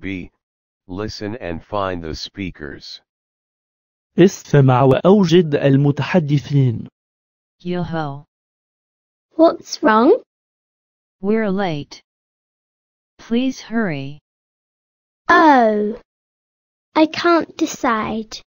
B. Listen and find the speakers. استمع وأوجد المتحدثين. Yoho. What's wrong? We're late. Please hurry. Oh. I can't decide.